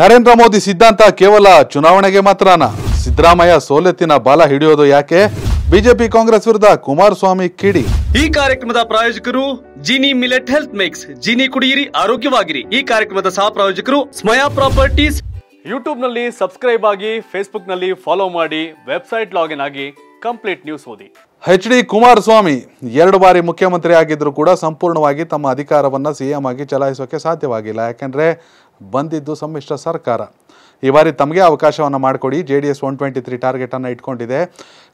ನರೇಂದ್ರ ಮೋದಿ ಸಿದ್ಧಾಂತ ಕೇವಲ ಚುನಾವಣೆಗೆ ಮಾತ್ರನ ಸಿದ್ದರಾಮಯ್ಯ ಸೋಲೆತ್ತಿನ ಬಾಲ ಹಿಡಿಯೋದು ಯಾಕೆ ಬಿಜೆಪಿ ಕಾಂಗ್ರೆಸ್ ವಿರುದ್ಧ ಕುಮಾರಸ್ವಾಮಿ ಕಿಡಿ ಈ ಕಾರ್ಯಕ್ರಮದ ಪ್ರಾಯೋಜಕರು Jini millet health mix Jini ಕುಡಿಯಿರಿ ಆರೋಗ್ಯವಾಗಿರಿ ಈ ಕಾರ್ಯಕ್ರಮದ ಸಹ ಪ್ರಾಯೋಜಕರು ಸ್ಮಯಾ ಪ್ರಾಪರ್ಟೀಸ್ ಯೂಟ್ಯೂಬ್ ನಲ್ಲಿ ಸಬ್ಸ್ಕ್ರೈಬ್ ಆಗಿ ಫೇಸ್ಬುಕ್ ನಲ್ಲಿ ಫಾಲೋ ಮಾಡಿ ವೆಬ್ಸೈಟ್ ಲಾಗಿನ್ ಆಗಿ ಕಂಪ್ಲೀಟ್ ನ್ಯೂಸ್ ಓದಿ ಎಚ್ ಡಿ ಕುಮಾರಸ್ವಾಮಿ ಎರಡು ಬಾರಿ ಮುಖ್ಯಮಂತ್ರಿ ಆಗಿದ್ರು ಕೂಡ ಸಂಪೂರ್ಣವಾಗಿ ತಮ್ಮ ಅಧಿಕಾರವನ್ನ ಸಿಎಂ ಆಗಿ ಚಲಾಯಿಸೋಕೆ ಸಾಧ್ಯವಾಗಿಲ್ಲ ಯಾಕೆಂದ್ರೆ ಬಂದಿದ್ದು ಸಮ್ಮಿಶ್ರ ಸರ್ಕಾರ ಈ ಬಾರಿ ತಮಗೆ ಅವಕಾಶವನ್ನು ಮಾಡಿಕೊಡಿ J D S one twenty three ಟಾರ್ಗೆಟನ್ನು ಇಟ್ಕೊಂಡಿದೆ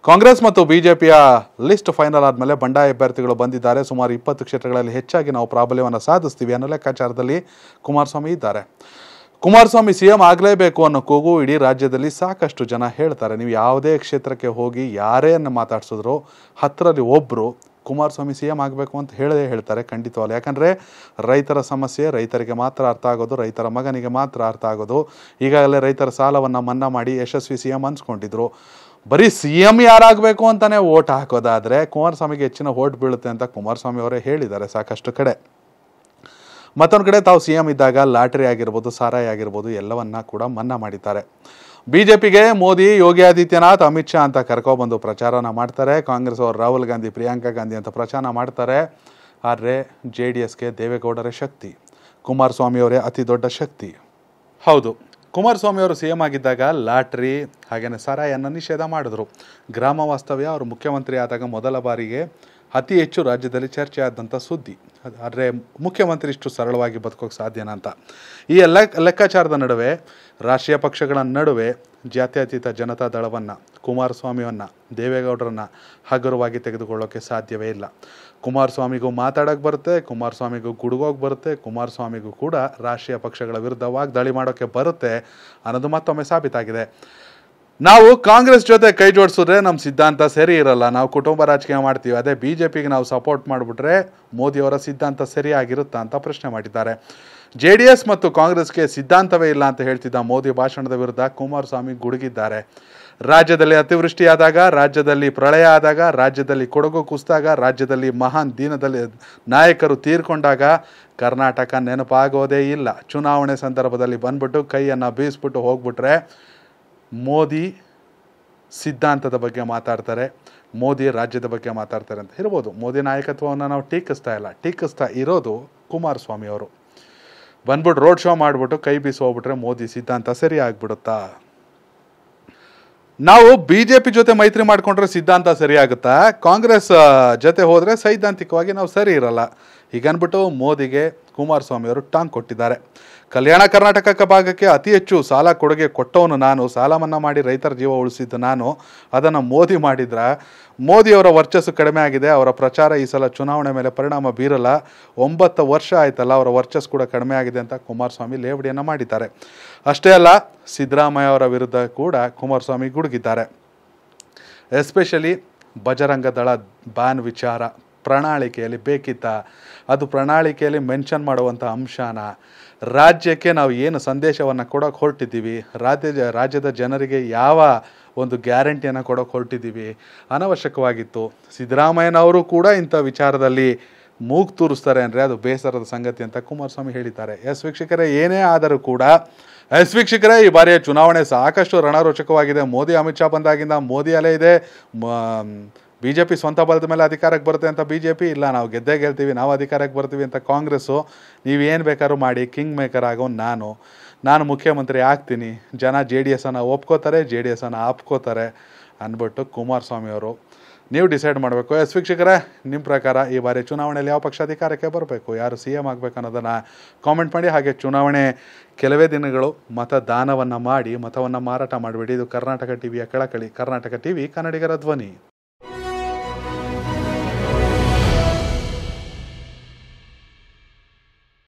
ಕಾಂಗ್ರೆಸ್ ಮತ್ತು ಪಿಯ ಲಿಸ್ಟ್ ಫೈನಲ್ ಆದಮೇಲೆ ಬಂಡಾಯ ಅಭ್ಯರ್ಥಿಗಳು ಬಂದಿದ್ದಾರೆ ಸುಮಾರು ಇಪ್ಪತ್ತು ಕ್ಷೇತ್ರಗಳಲ್ಲಿ ಹೆಚ್ಚಾಗಿ ನಾವು ಪ್ರಾಬಲ್ಯವನ್ನು ಸಾಧಿಸ್ತೀವಿ ಅನ್ನೋ ಲೆಕ್ಕಾಚಾರದಲ್ಲಿ ಕುಮಾರಸ್ವಾಮಿ ಇದ್ದಾರೆ ಕುಮಾರಸ್ವಾಮಿ ಸಿಎಂ ಆಗಲೇಬೇಕು ಅನ್ನೋ ಕೂಗು ಇಡೀ ರಾಜ್ಯದಲ್ಲಿ ಸಾಕಷ್ಟು ಜನ ಹೇಳ್ತಾರೆ ನೀವು ಯಾವುದೇ ಕ್ಷೇತ್ರಕ್ಕೆ ಹೋಗಿ ಯಾರೇ ಮಾತಾಡ್ಸಿದ್ರು ಹತ್ತಿರಲ್ಲಿ ಒಬ್ಬರು ಕುಮಾರಸ್ವಾಮಿ ಸಿ ಎಂ ಆಗಬೇಕು ಅಂತ ಹೇಳದೇ ಹೇಳ್ತಾರೆ ಖಂಡಿತವಲ್ಲ ಯಾಕಂದರೆ ರೈತರ ಸಮಸ್ಯೆ ರೈತರಿಗೆ ಮಾತ್ರ ಅರ್ಥ ಆಗೋದು ರೈತರ ಮಗನಿಗೆ ಮಾತ್ರ ಅರ್ಥ ಆಗೋದು ಈಗಾಗಲೇ ರೈತರ ಸಾಲವನ್ನು ಮನ್ನಾ ಮಾಡಿ ಯಶಸ್ವಿ ಸಿ ಎಂ ಅನ್ಸ್ಕೊಂಡಿದ್ರು ಬರೀ ಸಿ ಎಮ್ ಯಾರಾಗಬೇಕು ಅಂತಲೇ ಓಟ್ ಹಾಕೋದಾದರೆ ಕುಮಾರಸ್ವಾಮಿಗೆ ಹೆಚ್ಚಿನ ಓಟ್ ಬೀಳುತ್ತೆ ಅಂತ ಕುಮಾರಸ್ವಾಮಿ ಅವರೇ ಹೇಳಿದ್ದಾರೆ ಸಾಕಷ್ಟು ಕಡೆ ಮತ್ತೊಂದು ಕಡೆ ತಾವು ಸಿ ಎಂ ಇದ್ದಾಗ ಲಾಟ್ರಿ ಆಗಿರ್ಬೋದು ಸಾರಾಯಿ ಆಗಿರ್ಬೋದು ಎಲ್ಲವನ್ನ ಕೂಡ ಮನ್ನಾ ಮಾಡಿದ್ದಾರೆ ಬಿ ಜೆ ಪಿಗೆ ಮೋದಿ ಯೋಗಿ ಆದಿತ್ಯನಾಥ್ ಅಮಿತ್ ಶಾ ಅಂತ ಕರ್ಕೊಬಂದು ಪ್ರಚಾರನ ಮಾಡ್ತಾರೆ ಕಾಂಗ್ರೆಸ್ ಅವರು ರಾಹುಲ್ ಗಾಂಧಿ ಪ್ರಿಯಾಂಕಾ ಗಾಂಧಿ ಅಂತ ಪ್ರಚಾರ ಮಾಡ್ತಾರೆ ಆದರೆ ಜೆ ಡಿ ಎಸ್ಗೆ ದೇವೇಗೌಡರೇ ಶಕ್ತಿ ಕುಮಾರಸ್ವಾಮಿಯವರೇ ಅತಿ ದೊಡ್ಡ ಶಕ್ತಿ ಹೌದು ಕುಮಾರಸ್ವಾಮಿಯವರು ಸಿ ಎಂ ಆಗಿದ್ದಾಗ ಲಾಟ್ರಿ ಹಾಗೆಯೇ ಸರಾಯನ್ನು ನಿಷೇಧ ಮಾಡಿದ್ರು ಗ್ರಾಮ ವಾಸ್ತವ್ಯ ಅವರು ಮುಖ್ಯಮಂತ್ರಿ ಆದಾಗ ಮೊದಲ ಬಾರಿಗೆ ಅತಿ ಹೆಚ್ಚು ರಾಜ್ಯದಲ್ಲಿ ಚರ್ಚೆ ಸುದ್ದಿ ಆದರೆ ಮುಖ್ಯಮಂತ್ರಿ ಇಷ್ಟು ಸರಳವಾಗಿ ಬದುಕೋಕೆ ಸಾಧ್ಯನ ಅಂತ ಈ ಎಲ್ಲ ಲೆಕ್ಕಾಚಾರದ ನಡುವೆ ರಾಷ್ಟ್ರೀಯ ಪಕ್ಷಗಳ ನಡುವೆ ಜಾತ್ಯತೀತ ಜನತಾ ದಳವನ್ನು ಕುಮಾರಸ್ವಾಮಿಯನ್ನು ದೇವೇಗೌಡರನ್ನು ಹಗುರವಾಗಿ ತೆಗೆದುಕೊಳ್ಳೋಕ್ಕೆ ಸಾಧ್ಯವೇ ಇಲ್ಲ ಕುಮಾರಸ್ವಾಮಿಗೂ ಮಾತಾಡೋಕೆ ಬರುತ್ತೆ ಕುಮಾರಸ್ವಾಮಿಗೂ ಗುಡುಗೋಗಿ ಬರುತ್ತೆ ಕುಮಾರಸ್ವಾಮಿಗೂ ಕೂಡ ರಾಷ್ಟ್ರೀಯ ಪಕ್ಷಗಳ ವಿರುದ್ಧವಾಗಿ ವಾಗ್ದಾಳಿ ಮಾಡೋಕ್ಕೆ ಬರುತ್ತೆ ಅನ್ನೋದು ಮತ್ತೊಮ್ಮೆ ಸಾಬೀತಾಗಿದೆ ನಾವು ಕಾಂಗ್ರೆಸ್ ಜೊತೆ ಕೈ ಜೋಡಿಸಿದ್ರೆ ನಮ್ಮ ಸಿದ್ಧಾಂತ ಸರಿ ಇರಲ್ಲ ನಾವು ಕುಟುಂಬ ರಾಜಕೀಯ ಮಾಡ್ತೀವಿ ಅದೇ ಬಿ ಜೆ ಪಿಗೆ ನಾವು ಸಪೋರ್ಟ್ ಮಾಡಿಬಿಟ್ರೆ ಮೋದಿಯವರ ಸಿದ್ಧಾಂತ ಸರಿಯಾಗಿರುತ್ತಾ ಅಂತ ಪ್ರಶ್ನೆ ಮಾಡಿದ್ದಾರೆ ಜೆ ಡಿ ಎಸ್ ಮತ್ತು ಕಾಂಗ್ರೆಸ್ಗೆ ಸಿದ್ಧಾಂತವೇ ಇಲ್ಲ ಅಂತ ಹೇಳ್ತಿದ್ದ ಮೋದಿ ಭಾಷಣದ ವಿರುದ್ಧ ಕುಮಾರಸ್ವಾಮಿ ಗುಡುಗಿದ್ದಾರೆ ರಾಜ್ಯದಲ್ಲಿ ಅತಿವೃಷ್ಟಿಯಾದಾಗ ರಾಜ್ಯದಲ್ಲಿ ಪ್ರಳಯ ಆದಾಗ ರಾಜ್ಯದಲ್ಲಿ ಕೊಡಗು ಕುಸಿದಾಗ ರಾಜ್ಯದಲ್ಲಿ ಮಹಾನ್ ದೀನದಲ್ಲಿ ನಾಯಕರು ತೀರ್ಕೊಂಡಾಗ ಕರ್ನಾಟಕ ನೆನಪಾಗೋದೇ ಇಲ್ಲ ಚುನಾವಣೆ ಸಂದರ್ಭದಲ್ಲಿ ಬಂದ್ಬಿಟ್ಟು ಕೈಯನ್ನು ಬೀಸ್ಬಿಟ್ಟು ಹೋಗ್ಬಿಟ್ರೆ ಮೋದಿ ಸಿದ್ಧಾಂತದ ಬಗ್ಗೆ ಮಾತಾಡ್ತಾರೆ ಮೋದಿ ರಾಜ್ಯದ ಬಗ್ಗೆ ಮಾತಾಡ್ತಾರೆ ಅಂತ ಹೇಳ್ಬೋದು ಮೋದಿ ನಾಯಕತ್ವವನ್ನು ನಾವು ಟೀಕಿಸ್ತಾ ಇಲ್ಲ ಟೀಕಿಸ್ತಾ ಇರೋದು ಕುಮಾರಸ್ವಾಮಿ ಅವರು ಬಂದ್ಬಿಟ್ಟು ರೋಡ್ ಶೋ ಮಾಡಿಬಿಟ್ಟು ಕೈ ಬೀಸಿ ಹೋಗ್ಬಿಟ್ರೆ ಮೋದಿ ಸಿದ್ಧಾಂತ ಸರಿ ಆಗ್ಬಿಡುತ್ತಾ ನಾವು ಬಿ ಜೆ ಪಿ ಜೊತೆ ಮೈತ್ರಿ ಮಾಡಿಕೊಂಡ್ರೆ ಸಿದ್ಧಾಂತ ಸರಿಯಾಗುತ್ತಾ ಕಾಂಗ್ರೆಸ್ ಜೊತೆ ಹೋದರೆ ಸೈದ್ಧಾಂತಿಕವಾಗಿ ನಾವು ಸರಿ ಇರಲ್ಲ ಹೀಗನ್ಬಿಟ್ಟು ಮೋದಿಗೆ ಅವರು ಟಾಂಗ್ ಕೊಟ್ಟಿದ್ದಾರೆ ಕಲ್ಯಾಣ ಕರ್ನಾಟಕ ಭಾಗಕ್ಕೆ ಅತಿ ಹೆಚ್ಚು ಸಾಲ ಕೊಡುಗೆ ಕೊಟ್ಟವನು ನಾನು ಸಾಲ ಮನ್ನಾ ಮಾಡಿ ರೈತರ ಜೀವ ಉಳಿಸಿದ್ದು ನಾನು ಅದನ್ನು ಮೋದಿ ಮಾಡಿದ್ರ ಮೋದಿಯವರ ವರ್ಚಸ್ಸು ಕಡಿಮೆ ಆಗಿದೆ ಅವರ ಪ್ರಚಾರ ಈ ಸಲ ಚುನಾವಣೆ ಮೇಲೆ ಪರಿಣಾಮ ಬೀರಲ್ಲ ಒಂಬತ್ತು ವರ್ಷ ಆಯ್ತಲ್ಲ ಅವರ ವರ್ಚಸ್ಸು ಕೂಡ ಕಡಿಮೆ ಆಗಿದೆ ಅಂತ ಕುಮಾರಸ್ವಾಮಿ ಲೇವಡಿಯನ್ನು ಮಾಡಿದ್ದಾರೆ ಅಷ್ಟೇ ಅಲ್ಲ ಸಿದ್ದರಾಮಯ್ಯ ಅವರ ವಿರುದ್ಧ ಕೂಡ ಕುಮಾರಸ್ವಾಮಿ ಗುಡುಗಿದ್ದಾರೆ ಎಸ್ಪೆಷಲಿ ಬಜರಂಗ ದಳ ಬ್ಯಾನ್ ವಿಚಾರ ಪ್ರಣಾಳಿಕೆಯಲ್ಲಿ ಬೇಕಿತ್ತ ಅದು ಪ್ರಣಾಳಿಕೆಯಲ್ಲಿ ಮೆನ್ಷನ್ ಮಾಡುವಂಥ ಅಂಶನ ರಾಜ್ಯಕ್ಕೆ ನಾವು ಏನು ಸಂದೇಶವನ್ನು ಕೊಡೋಕೆ ಹೊರಟಿದ್ದೀವಿ ರಾಜ್ಯ ರಾಜ್ಯದ ಜನರಿಗೆ ಯಾವ ಒಂದು ಗ್ಯಾರಂಟಿಯನ್ನು ಕೊಡೋಕೆ ಹೊರಟಿದ್ದೀವಿ ಅನವಶ್ಯಕವಾಗಿತ್ತು ಸಿದ್ದರಾಮಯ್ಯನವರು ಕೂಡ ಇಂಥ ವಿಚಾರದಲ್ಲಿ ಮೂಗು ತೂರಿಸ್ತಾರೆ ಅಂದರೆ ಅದು ಬೇಸರದ ಸಂಗತಿ ಅಂತ ಕುಮಾರಸ್ವಾಮಿ ಹೇಳಿದ್ದಾರೆ ಎಸ್ ವೀಕ್ಷಕರೇ ಏನೇ ಆದರೂ ಕೂಡ ಎಸ್ ವೀಕ್ಷಕರೇ ಈ ಬಾರಿಯ ಚುನಾವಣೆ ಸಾಕಷ್ಟು ರಣರೋಚಕವಾಗಿದೆ ಮೋದಿ ಅಮಿತ್ ಶಾ ಬಂದಾಗಿಂದ ಮೋದಿ ಅಲೆ ಇದೆ ಬಿ ಜೆ ಪಿ ಸ್ವಂತ ಬಲದ ಮೇಲೆ ಅಧಿಕಾರಕ್ಕೆ ಬರುತ್ತೆ ಅಂತ ಬಿ ಜೆ ಪಿ ಇಲ್ಲ ನಾವು ಗೆದ್ದೇ ಗೆಲ್ತೀವಿ ನಾವು ಅಧಿಕಾರಕ್ಕೆ ಬರ್ತೀವಿ ಅಂತ ಕಾಂಗ್ರೆಸ್ಸು ನೀವೇನು ಬೇಕಾದ್ರೂ ಮಾಡಿ ಕಿಂಗ್ ಮೇಕರ್ ಆಗೋ ನಾನು ನಾನು ಮುಖ್ಯಮಂತ್ರಿ ಆಗ್ತೀನಿ ಜನ ಜೆ ಡಿ ಎಸ್ ಅನ್ನು ಒಪ್ಕೋತಾರೆ ಜೆ ಡಿ ಅನ್ನು ಆಪ್ಕೋತಾರೆ ಅಂದ್ಬಿಟ್ಟು ಕುಮಾರಸ್ವಾಮಿ ಅವರು ನೀವು ಡಿಸೈಡ್ ಮಾಡಬೇಕು ಎಸ್ ವೀಕ್ಷಕರೇ ನಿಮ್ಮ ಪ್ರಕಾರ ಈ ಬಾರಿ ಚುನಾವಣೆಯಲ್ಲಿ ಯಾವ ಪಕ್ಷ ಅಧಿಕಾರಕ್ಕೆ ಬರಬೇಕು ಯಾರು ಸಿ ಎಮ್ ಆಗಬೇಕು ಅನ್ನೋದನ್ನು ಕಾಮೆಂಟ್ ಮಾಡಿ ಹಾಗೆ ಚುನಾವಣೆ ಕೆಲವೇ ದಿನಗಳು ಮತದಾನವನ್ನು ಮಾಡಿ ಮತವನ್ನು ಮಾರಾಟ ಮಾಡಿಬಿಡಿ ಇದು ಕರ್ನಾಟಕ ವಿಯ ಕಳಕಳಿ ಕರ್ನಾಟಕ ಟಿವಿ ಕನ್ನಡಿಗರ ಧ್ವನಿ